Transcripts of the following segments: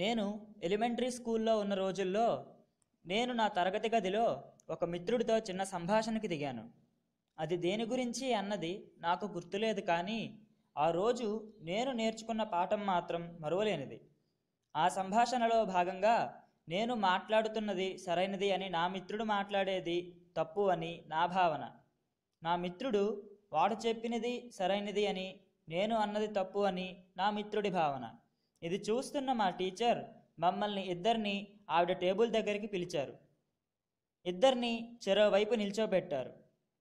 నేను ఎలిమెంటరీ స్కూల్లో ఉన్న రోజుల్లో నేను నా తరగతి గదిలో ఒక మిత్రుడితో చిన్న సంభాషణకి దిగాను అది దేని గురించి అన్నది నాకు గుర్తులేదు కానీ ఆ రోజు నేను నేర్చుకున్న పాఠం మాత్రం మరువలేనిది ఆ సంభాషణలో భాగంగా నేను మాట్లాడుతున్నది సరైనది అని నా మిత్రుడు మాట్లాడేది తప్పు అని నా భావన నా మిత్రుడు వాడు చెప్పినది సరైనది అని నేను అన్నది తప్పు అని నా మిత్రుడి భావన ఇది చూస్తున్న మా టీచర్ మమ్మల్ని ఇద్దరిని ఆవిడ టేబుల్ దగ్గరికి పిలిచారు ఇద్దరిని చెరోవైపు నిల్చోబెట్టారు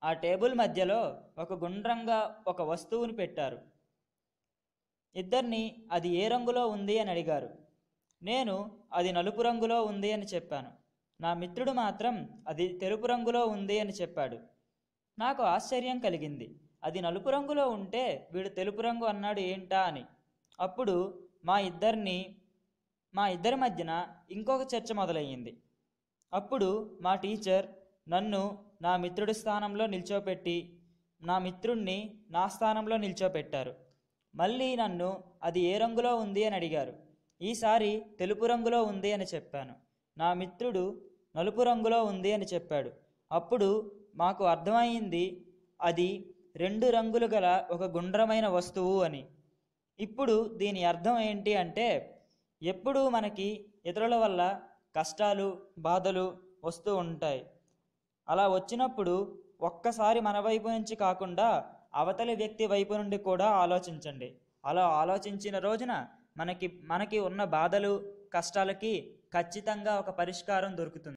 ఆ టేబుల్ మధ్యలో ఒక గుండ్రంగా ఒక వస్తువుని పెట్టారు ఇద్దరిని అది ఏ రంగులో ఉంది అని అడిగారు నేను అది నలుపు రంగులో ఉంది అని చెప్పాను నా మిత్రుడు మాత్రం అది తెలుపు రంగులో ఉంది అని చెప్పాడు నాకు ఆశ్చర్యం కలిగింది అది నలుపు రంగులో ఉంటే వీడు తెలుపు రంగు అన్నాడు ఏంటా అని అప్పుడు మా ఇద్దరిని మా ఇద్దరి మధ్యన ఇంకొక చర్చ మొదలయ్యింది అప్పుడు మా టీచర్ నన్ను నా మిత్రుడి స్థానంలో నిల్చోపెట్టి నా మిత్రుణ్ణి నా స్థానంలో నిల్చోపెట్టారు మళ్ళీ నన్ను అది ఏ రంగులో ఉంది అని అడిగారు ఈసారి తెలుపు రంగులో ఉంది అని చెప్పాను నా మిత్రుడు నలుపు రంగులో ఉంది అని చెప్పాడు అప్పుడు మాకు అర్థమైంది అది రెండు రంగులు గల ఒక గుండ్రమైన వస్తువు అని ఇప్పుడు దీని అర్థం ఏంటి అంటే ఎప్పుడూ మనకి ఇతరుల వల్ల కష్టాలు బాధలు వస్తూ ఉంటాయి అలా వచ్చినప్పుడు ఒక్కసారి మన వైపు నుంచి కాకుండా అవతలి వ్యక్తి వైపు నుండి కూడా ఆలోచించండి అలా ఆలోచించిన రోజున మనకి మనకి ఉన్న బాధలు కష్టాలకి ఖచ్చితంగా ఒక పరిష్కారం దొరుకుతుంది